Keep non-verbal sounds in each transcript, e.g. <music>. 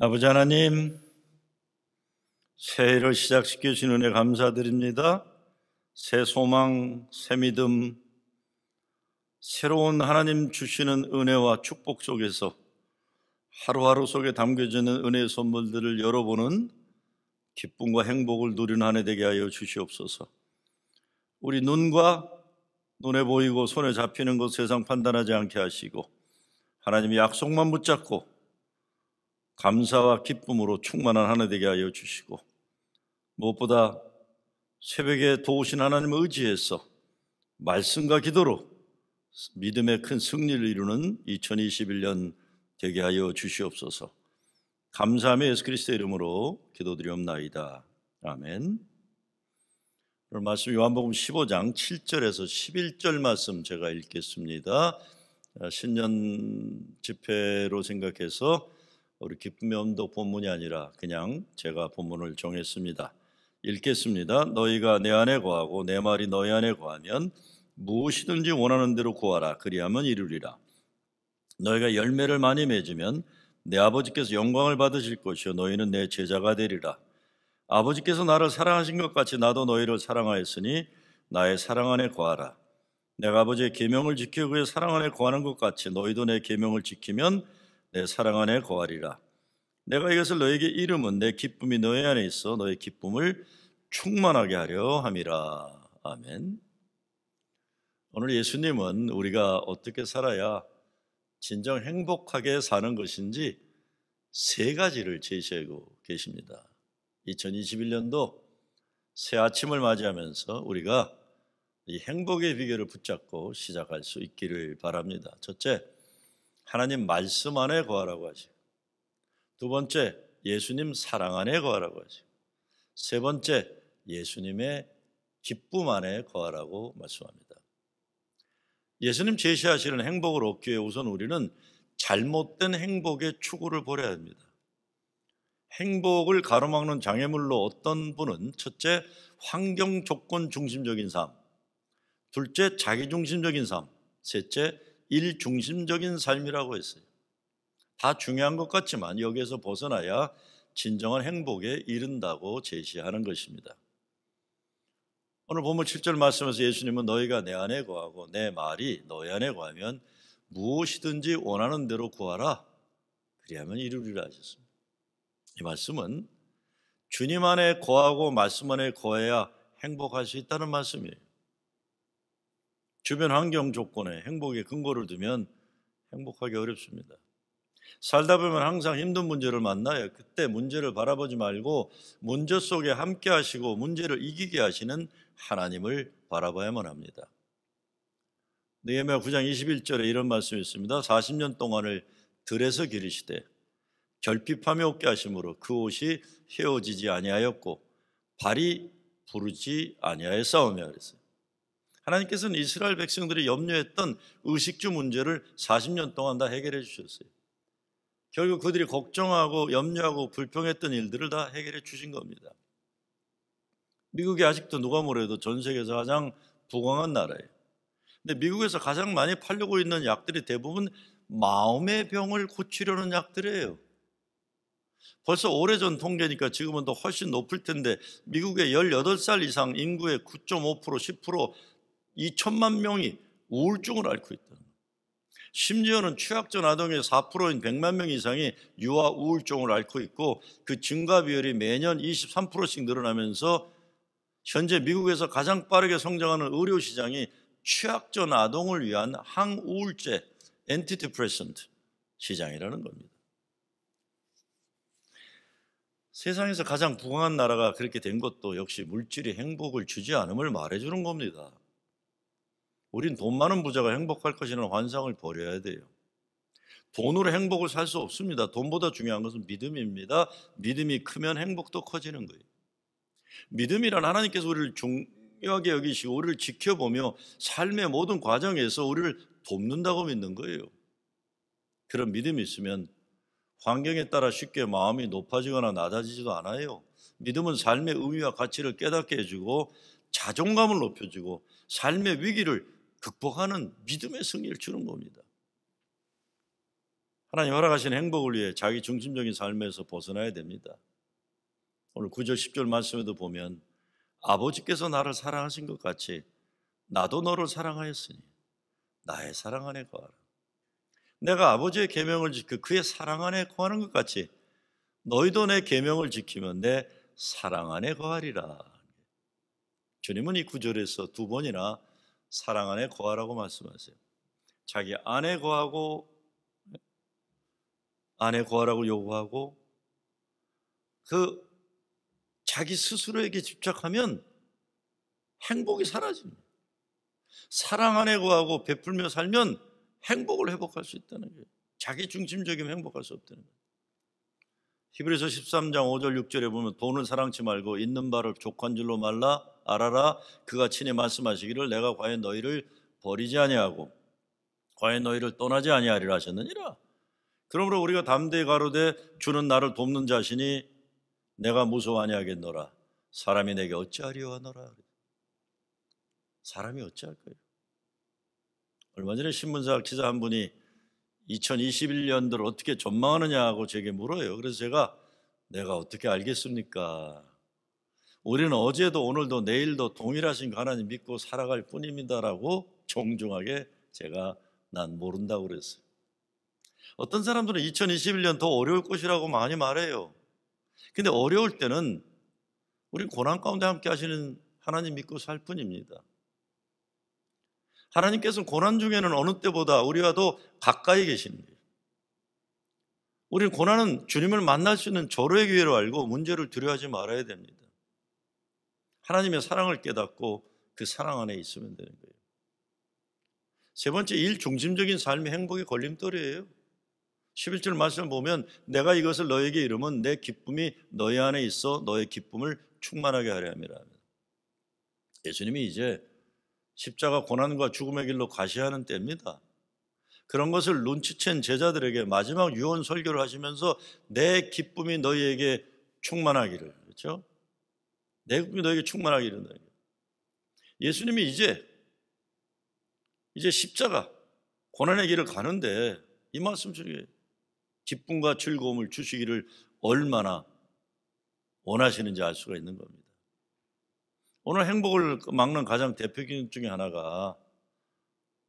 아버지 하나님, 새해를 시작시켜 주신 은혜 감사드립니다. 새 소망, 새 믿음, 새로운 하나님 주시는 은혜와 축복 속에서 하루하루 속에 담겨지는 은혜의 선물들을 열어보는 기쁨과 행복을 누리는 한해 되게 하여 주시옵소서. 우리 눈과 눈에 보이고 손에 잡히는 것 세상 판단하지 않게 하시고 하나님의 약속만 붙잡고 감사와 기쁨으로 충만한 하나 되게 하여 주시고 무엇보다 새벽에 도우신 하나님을 의지해서 말씀과 기도로 믿음의 큰 승리를 이루는 2021년 되게 하여 주시옵소서. 감사함의 예수 그리스도 이름으로 기도드리옵나이다. 아멘. 오늘 말씀 요한복음 15장 7절에서 11절 말씀 제가 읽겠습니다. 아, 신년 집회로 생각해서 우리 기쁨면도 의 본문이 아니라 그냥 제가 본문을 정했습니다. 읽겠습니다. 너희가 내 안에 거하고 내 말이 너희 안에 거하면 무엇이든지 원하는 대로 구하라. 그리하면 이루리라. 너희가 열매를 많이 맺으면 내 아버지께서 영광을 받으실 것이요 너희는 내 제자가 되리라. 아버지께서 나를 사랑하신 것 같이 나도 너희를 사랑하였으니 나의 사랑 안에 거하라. 내가 아버지의 계명을 지키고 그의 사랑 안에 거하는 것 같이 너희도 내 계명을 지키면 내 사랑 안에 거하리라. 내가 이것을 너에게 이름은 내 기쁨이 너희 안에 있어 너의 기쁨을 충만하게 하려 함이라. 아멘. 오늘 예수님은 우리가 어떻게 살아야 진정 행복하게 사는 것인지 세 가지를 제시하고 계십니다. 2021년도 새 아침을 맞이하면서 우리가 이 행복의 비결을 붙잡고 시작할 수 있기를 바랍니다. 첫째, 하나님 말씀 안에 거하라고 하시고 두 번째 예수님 사랑 안에 거하라고 하시고 세 번째 예수님의 기쁨 안에 거하라고 말씀합니다. 예수님 제시하시는 행복을 얻기 위해 우선 우리는 잘못된 행복의 추구를 버려야 합니다. 행복을 가로막는 장애물로 어떤 분은 첫째 환경 조건 중심적인 삶, 둘째 자기 중심적인 삶, 셋째 일 중심적인 삶이라고 했어요. 다 중요한 것 같지만 여기에서 벗어나야 진정한 행복에 이른다고 제시하는 것입니다. 오늘 본문 7절 말씀에서 예수님은 너희가 내 안에 거하고내 말이 너희 안에 거하면 무엇이든지 원하는 대로 구하라. 그리하면 이루리라 하셨습니다. 이 말씀은 주님 안에 거하고 말씀 안에 거해야 행복할 수 있다는 말씀이에요. 주변 환경 조건에 행복의 근거를 두면 행복하기 어렵습니다. 살다 보면 항상 힘든 문제를 만나요. 그때 문제를 바라보지 말고 문제 속에 함께 하시고 문제를 이기게 하시는 하나님을 바라봐야만 합니다. 느헤미 9장 21절에 이런 말씀이 있습니다. 40년 동안을 들에서 기르시되 결핍함이 없게 하심으로 그 옷이 헤어지지 아니하였고 발이 부르지 아니하여 싸우며 그랬어요. 하나님께서는 이스라엘 백성들이 염려했던 의식주 문제를 40년 동안 다 해결해 주셨어요. 결국 그들이 걱정하고 염려하고 불평했던 일들을 다 해결해 주신 겁니다. 미국이 아직도 누가 뭐래도 전 세계에서 가장 부강한 나라예요. 근데 미국에서 가장 많이 팔려고 있는 약들이 대부분 마음의 병을 고치려는 약들이에요. 벌써 오래전 통계니까 지금은 더 훨씬 높을 텐데 미국의 18살 이상 인구의 9.5% 10% 2천만 명이 우울증을 앓고 있다. 심지어는 취약전 아동의 4%인 100만 명 이상이 유아 우울증을 앓고 있고 그 증가 비율이 매년 23%씩 늘어나면서 현재 미국에서 가장 빠르게 성장하는 의료 시장이 취약전 아동을 위한 항우울제 엔티디프레션트 시장이라는 겁니다. 세상에서 가장 부강한 나라가 그렇게 된 것도 역시 물질이 행복을 주지 않음을 말해주는 겁니다. 우린 돈 많은 부자가 행복할 것이라는 환상을 버려야 돼요. 돈으로 행복을 살 수 없습니다. 돈보다 중요한 것은 믿음입니다. 믿음이 크면 행복도 커지는 거예요. 믿음이란 하나님께서 우리를 중요하게 여기시고 우리를 지켜보며 삶의 모든 과정에서 우리를 돕는다고 믿는 거예요. 그런 믿음이 있으면 환경에 따라 쉽게 마음이 높아지거나 낮아지지도 않아요. 믿음은 삶의 의미와 가치를 깨닫게 해주고 자존감을 높여주고 삶의 위기를 극복하는 믿음의 승리를 주는 겁니다. 하나님 허락하신 행복을 위해 자기 중심적인 삶에서 벗어나야 됩니다. 오늘 9절 10절 말씀에도 보면 아버지께서 나를 사랑하신 것 같이 나도 너를 사랑하였으니 나의 사랑 안에 거하라. 내가 아버지의 계명을 지켜 그의 사랑 안에 거하는 것 같이 너희도 내 계명을 지키면 내 사랑 안에 거하리라. 주님은 이 구절에서 두 번이나 사랑 안에 거하라고 말씀하세요. 자기 안에 거하고 안에 거하라고 요구하고 그 자기 스스로에게 집착하면 행복이 사라집니다. 사랑 안에 거하고 베풀며 살면 행복을 회복할 수 있다는 거예요. 자기 중심적이면 행복할 수 없다는 거예요. 히브리서 13장 5절 6절에 보면 돈을 사랑치 말고 있는 바를 족한 줄로 말라 알아라 그가 친히 말씀하시기를 내가 과연 너희를 버리지 아니하고 과연 너희를 떠나지 아니하리라 하셨느니라. 그러므로 우리가 담대히 가로되 주는 나를 돕는 자신이 내가 무서워하냐 하겠노라. 사람이 내게 어찌하리오 하노라. 사람이 어찌할 까요 얼마 전에 신문사 기자 한 분이 2021년도를 어떻게 전망하느냐고 제게 물어요. 그래서 제가 내가 어떻게 알겠습니까? 우리는 어제도 오늘도 내일도 동일하신 하나님 믿고 살아갈 뿐입니다라고 정중하게 제가 난 모른다고 그랬어요. 어떤 사람들은 2021년 더 어려울 것이라고 많이 말해요. 근데 어려울 때는 우리 고난 가운데 함께 하시는 하나님 믿고 살 뿐입니다. 하나님께서는 고난 중에는 어느 때보다 우리와 도 가까이 계십니다. 우리는 고난은 주님을 만날 수 있는 절호의 기회로 알고 문제를 두려워하지 말아야 됩니다. 하나님의 사랑을 깨닫고 그 사랑 안에 있으면 되는 거예요. 세 번째, 일 중심적인 삶의 행복이 걸림돌이에요. 11절 말씀을 보면 내가 이것을 너에게 이름은 내 기쁨이 너희 안에 있어 너의 기쁨을 충만하게 하려 함이라. 예수님이 이제 십자가 고난과 죽음의 길로 과시하는 때입니다. 그런 것을 눈치챈 제자들에게 마지막 유언 설교를 하시면서 내 기쁨이 너희에게 충만하기를 그렇죠? 내 기쁨이 너희에게 충만하기를 예수님이 이제 이제 십자가 고난의 길을 가는데 이 말씀 중에 기쁨과 즐거움을 주시기를 얼마나 원하시는지 알 수가 있는 겁니다. 오늘 행복을 막는 가장 대표적인 중에 하나가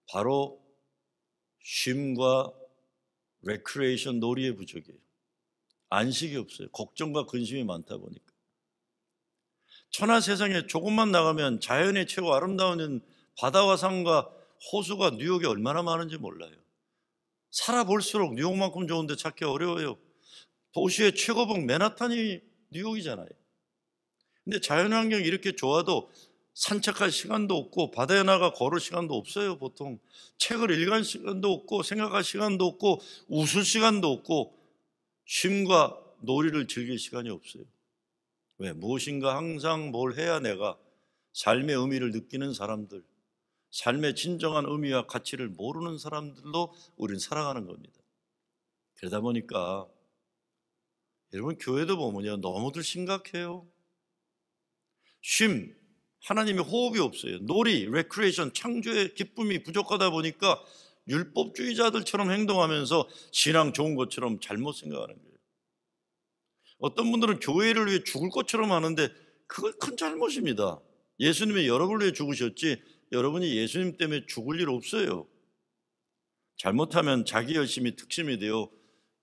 바로 쉼과 레크레이션 놀이의 부족이에요. 안식이 없어요. 걱정과 근심이 많다 보니까. 천하 세상에 조금만 나가면 자연의 최고 아름다운 바다와 산과 호수가 뉴욕에 얼마나 많은지 몰라요. 살아볼수록 뉴욕만큼 좋은데 찾기 어려워요. 도시의 최고봉 맨하탄이 뉴욕이잖아요. 근데 자연환경이 이렇게 좋아도 산책할 시간도 없고 바다에 나가 걸을 시간도 없어요 보통 책을 읽을 시간도 없고 생각할 시간도 없고 웃을 시간도 없고 쉼과 놀이를 즐길 시간이 없어요 왜? 무엇인가 항상 뭘 해야 내가 삶의 의미를 느끼는 사람들 삶의 진정한 의미와 가치를 모르는 사람들로 우린 살아가는 겁니다 그러다 보니까 여러분 교회도 보면요 너무들 심각해요 쉼, 하나님의 호흡이 없어요. 놀이, 레크레이션, 창조의 기쁨이 부족하다 보니까 율법주의자들처럼 행동하면서 신앙 좋은 것처럼 잘못 생각하는 거예요. 어떤 분들은 교회를 위해 죽을 것처럼 하는데 그건 큰 잘못입니다. 예수님이 여러분을 위해 죽으셨지 여러분이 예수님 때문에 죽을 일 없어요. 잘못하면 자기 열심이 특심이 되어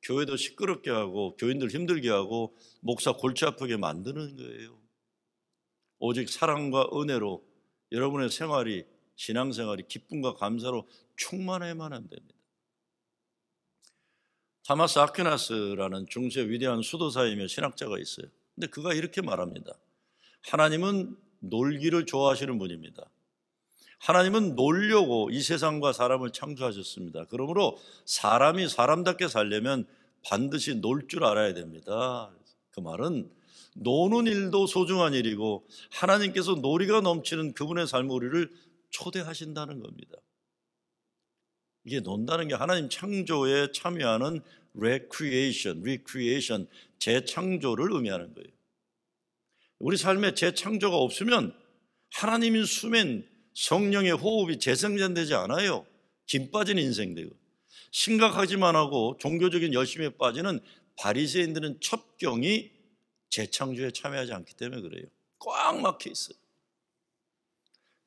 교회도 시끄럽게 하고 교인들 힘들게 하고 목사 골치 아프게 만드는 거예요. 오직 사랑과 은혜로 여러분의 생활이 신앙생활이 기쁨과 감사로 충만해야만 됩니다. 다마스 아퀴나스라는 중세 위대한 수도사이며 신학자가 있어요. 근데 그가 이렇게 말합니다. 하나님은 놀기를 좋아하시는 분입니다. 하나님은 놀려고 이 세상과 사람을 창조하셨습니다. 그러므로 사람이 사람답게 살려면 반드시 놀 줄 알아야 됩니다. 그 말은 노는 일도 소중한 일이고 하나님께서 놀이가 넘치는 그분의 삶 우리를 초대하신다는 겁니다. 이게 논다는 게 하나님 창조에 참여하는 recreation, recreation, 재창조를 의미하는 거예요. 우리 삶에 재창조가 없으면 하나님인 수면 성령의 호흡이 재생산되지 않아요. 김 빠진 인생 되고 심각하지만 하고 종교적인 열심에 빠지는 바리새인들은 첩경이 재창조에 참여하지 않기 때문에 그래요. 꽉 막혀 있어요.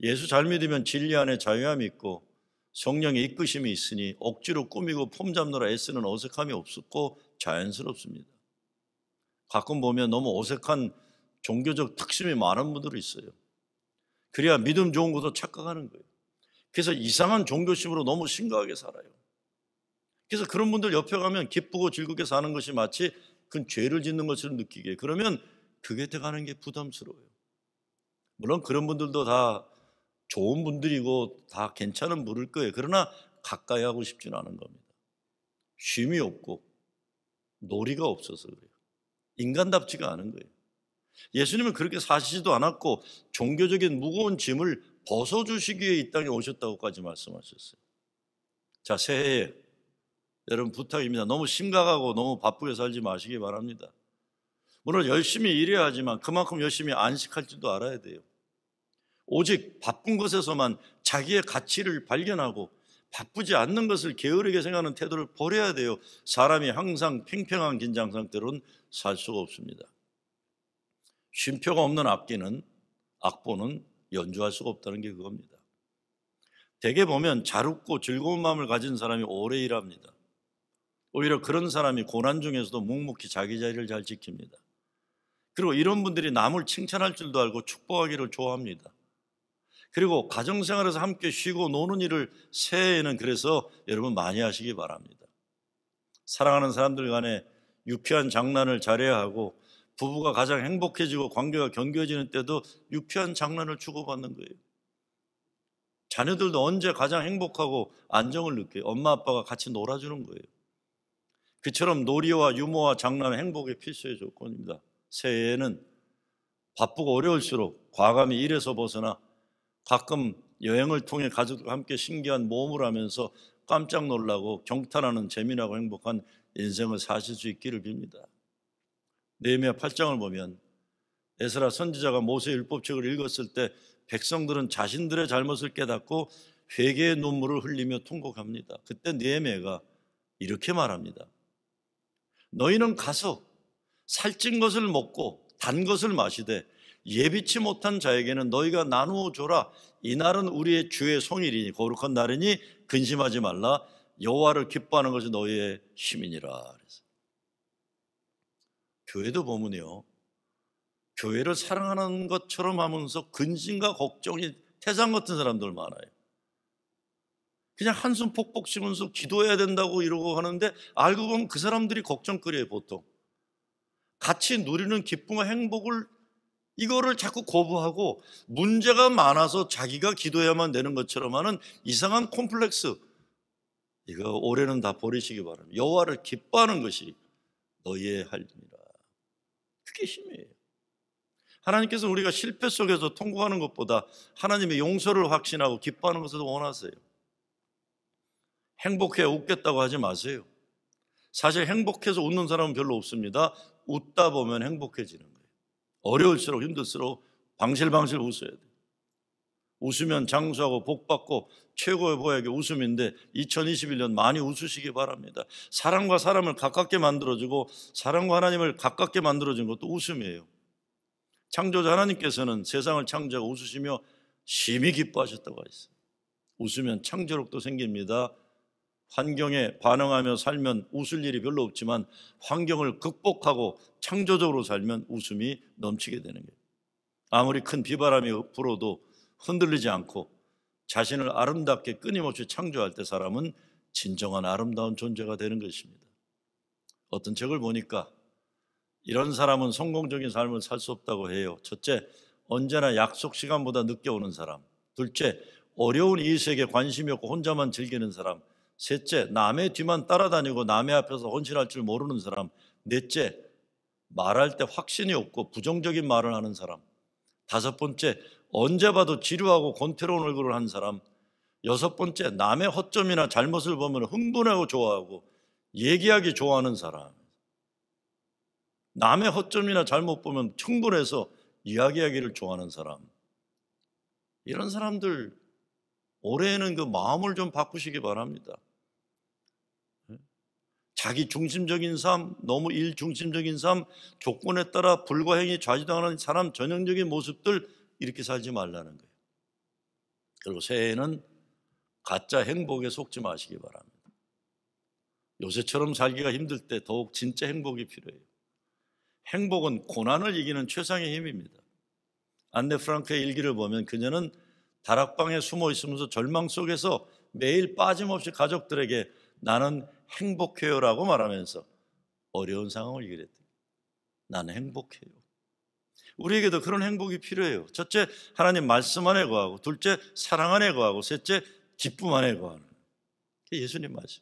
예수 잘 믿으면 진리 안에 자유함이 있고 성령의 이끄심이 있으니 억지로 꾸미고 폼 잡느라 애쓰는 어색함이 없었고 자연스럽습니다. 가끔 보면 너무 어색한 종교적 특심이 많은 분들이 있어요. 그래야 믿음 좋은 것도 착각하는 거예요. 그래서 이상한 종교심으로 너무 심각하게 살아요. 그래서 그런 분들 옆에 가면 기쁘고 즐겁게 사는 것이 마치 그건 죄를 짓는 것을 느끼게. 그러면 그 곁에 가는 게 부담스러워요. 물론 그런 분들도 다 좋은 분들이고 다 괜찮은 분일 거예요. 그러나 가까이 하고 싶지는 않은 겁니다. 쉼이 없고 놀이가 없어서 그래요. 인간답지가 않은 거예요. 예수님은 그렇게 사시지도 않았고 종교적인 무거운 짐을 벗어주시기 위해 이 땅에 오셨다고까지 말씀하셨어요. 자, 새해에 여러분 부탁입니다. 너무 심각하고 너무 바쁘게 살지 마시기 바랍니다. 물론 열심히 일해야 하지만 그만큼 열심히 안식할지도 알아야 돼요. 오직 바쁜 것에서만 자기의 가치를 발견하고 바쁘지 않는 것을 게으르게 생각하는 태도를 버려야 돼요. 사람이 항상 팽팽한 긴장 상태로는 살 수가 없습니다. 쉼표가 없는 악기는 악보는 연주할 수가 없다는 게 그겁니다. 대개 보면 잘 웃고 즐거운 마음을 가진 사람이 오래 일합니다. 오히려 그런 사람이 고난 중에서도 묵묵히 자기 자리를 잘 지킵니다. 그리고 이런 분들이 남을 칭찬할 줄도 알고 축복하기를 좋아합니다. 그리고 가정생활에서 함께 쉬고 노는 일을 새해에는 그래서 여러분 많이 하시기 바랍니다. 사랑하는 사람들 간에 유쾌한 장난을 잘해야 하고 부부가 가장 행복해지고 관계가 견고해지는 때도 유쾌한 장난을 주고받는 거예요. 자녀들도 언제 가장 행복하고 안정을 느껴요? 엄마 아빠가 같이 놀아주는 거예요. 그처럼 놀이와 유머와 장난, 행복의 필수의 조건입니다. 새해에는 바쁘고 어려울수록 과감히 일에서 벗어나 가끔 여행을 통해 가족과 함께 신기한 모험을 하면서 깜짝 놀라고 경탄하는 재미나고 행복한 인생을 사실 수 있기를 빕니다. 네헤미야 8장을 보면 에스라 선지자가 모세 율법책을 읽었을 때 백성들은 자신들의 잘못을 깨닫고 회개의 눈물을 흘리며 통곡합니다. 그때 네헤미가 이렇게 말합니다. 너희는 가서 살찐 것을 먹고 단 것을 마시되 예비치 못한 자에게는 너희가 나누어 줘라. 이 날은 우리의 주의 송일이니 거룩한 날이니 근심하지 말라. 여호와를 기뻐하는 것이 너희의 힘이니라. 그래서 교회도 보면요. 교회를 사랑하는 것처럼 하면서 근심과 걱정이 태산 같은 사람들 많아요. 그냥 한숨 폭폭 쉬면서 기도해야 된다고 이러고 하는데 알고 보면 그 사람들이 걱정거리에 보통. 같이 누리는 기쁨과 행복을 이거를 자꾸 거부하고 문제가 많아서 자기가 기도해야만 되는 것처럼 하는 이상한 콤플렉스 이거 올해는 다 버리시기 바랍니다. 여호와를 기뻐하는 것이 너희의 할입니다. 그게 힘이에요. 하나님께서 우리가 실패 속에서 통과하는 것보다 하나님의 용서를 확신하고 기뻐하는 것을 원하세요. 행복해 웃겠다고 하지 마세요. 사실 행복해서 웃는 사람은 별로 없습니다. 웃다 보면 행복해지는 거예요. 어려울수록 힘들수록 방실방실 웃어야 돼요. 웃으면 장수하고 복받고 최고의 보약이 웃음인데 2021년 많이 웃으시기 바랍니다. 사람과 사람을 가깝게 만들어주고 사람과 하나님을 가깝게 만들어준 것도 웃음이에요. 창조자 하나님께서는 세상을 창조하고 웃으시며 심히 기뻐하셨다고 했어요. 웃으면 창조력도 생깁니다. 환경에 반응하며 살면 웃을 일이 별로 없지만 환경을 극복하고 창조적으로 살면 웃음이 넘치게 되는 거예요. 아무리 큰 비바람이 불어도 흔들리지 않고 자신을 아름답게 끊임없이 창조할 때 사람은 진정한 아름다운 존재가 되는 것입니다. 어떤 책을 보니까 이런 사람은 성공적인 삶을 살 수 없다고 해요. 첫째, 언제나 약속 시간보다 늦게 오는 사람. 둘째, 어려운 이익에 관심이 없고 혼자만 즐기는 사람. 셋째, 남의 뒤만 따라다니고 남의 앞에서 헌신할 줄 모르는 사람. 넷째, 말할 때 확신이 없고 부정적인 말을 하는 사람. 다섯 번째, 언제 봐도 지루하고 권태로운 얼굴을 한 사람. 여섯 번째, 남의 허점이나 잘못을 보면 흥분하고 좋아하고 얘기하기 좋아하는 사람. 남의 허점이나 잘못 보면 충분해서 이야기하기를 좋아하는 사람. 이런 사람들 올해는 그 마음을 좀 바꾸시기 바랍니다. 자기 중심적인 삶, 너무 일 중심적인 삶, 조건에 따라 불과 행위 좌지당하는 사람 전형적인 모습들 이렇게 살지 말라는 거예요. 그리고 새해에는 가짜 행복에 속지 마시기 바랍니다. 요새처럼 살기가 힘들 때 더욱 진짜 행복이 필요해요. 행복은 고난을 이기는 최상의 힘입니다. 안네 프랑크의 일기를 보면 그녀는 다락방에 숨어 있으면서 절망 속에서 매일 빠짐없이 가족들에게 나는 행복해요라고 말하면서 어려운 상황을 이겨냈다. 나는 행복해요. 우리에게도 그런 행복이 필요해요. 첫째, 하나님 말씀 안에 거하고, 둘째, 사랑 안에 거하고, 셋째, 기쁨 안에 거하는. 그게 예수님 말씀.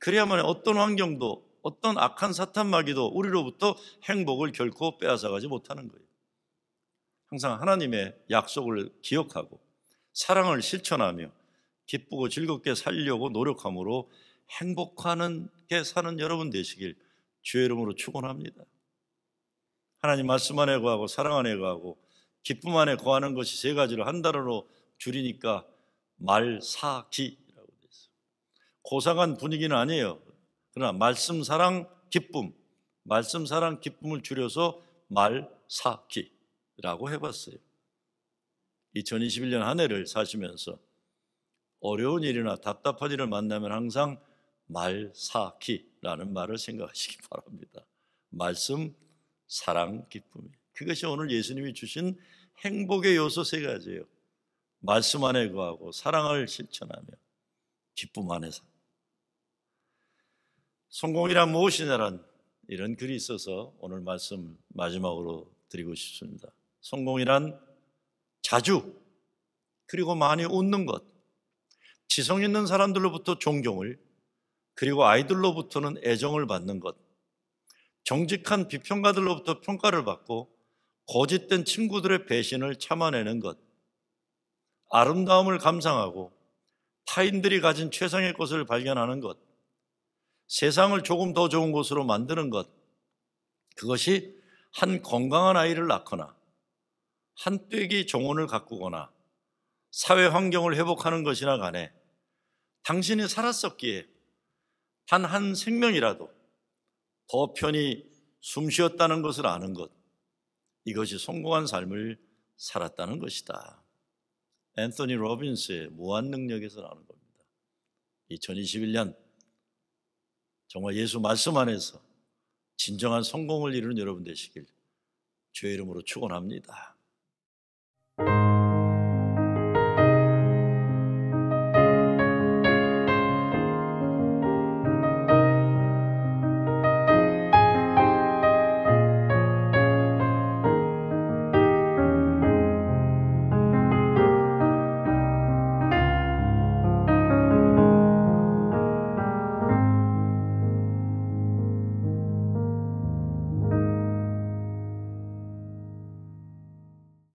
그래야만 어떤 환경도, 어떤 악한 사탄 마귀도 우리로부터 행복을 결코 빼앗아가지 못하는 거예요. 항상 하나님의 약속을 기억하고, 사랑을 실천하며, 기쁘고 즐겁게 살려고 노력함으로 행복하게 사는 여러분 되시길 주의 이름으로 축원합니다. 하나님 말씀 안에 거하고 사랑 안에 거하고 기쁨 안에 거하는 것이 세 가지를 한 단어로 줄이니까 말 사기라고 돼있어 고상한 분위기는 아니에요. 그러나 말씀 사랑 기쁨 말씀 사랑 기쁨을 줄여서 말 사기라고 해봤어요. 2021년 한 해를 사시면서 어려운 일이나 답답한 일을 만나면 항상 말사키라는 말을 생각하시기 <laughs> 바랍니다. 말씀, 사랑, 기쁨. 그것이 오늘 예수님이 주신 행복의 요소 세 가지예요. 말씀 안에 거하고 사랑을 실천하며 기쁨 안에서. 성공이란 무엇이냐란 이런 글이 있어서 오늘 말씀 마지막으로 드리고 싶습니다. 성공이란 자주 그리고 많이 웃는 것, 지성 있는 사람들로부터 존경을 그리고 아이들로부터는 애정을 받는 것, 정직한 비평가들로부터 평가를 받고 거짓된 친구들의 배신을 참아내는 것, 아름다움을 감상하고 타인들이 가진 최상의 것을 발견하는 것, 세상을 조금 더 좋은 곳으로 만드는 것, 그것이 한 건강한 아이를 낳거나 한 뙤기 정원을 가꾸거나 사회 환경을 회복하는 것이나 간에 당신이 살았었기에 단한 생명이라도 더 편히 숨 쉬었다는 것을 아는 것. 이것이 성공한 삶을 살았다는 것이다. 앤서니 로빈스의 무한 능력에서 나오는 겁니다. 2021년 정말 예수 말씀 안에서 진정한 성공을 이루는 여러분 되시길 주의 이름으로 축원합니다.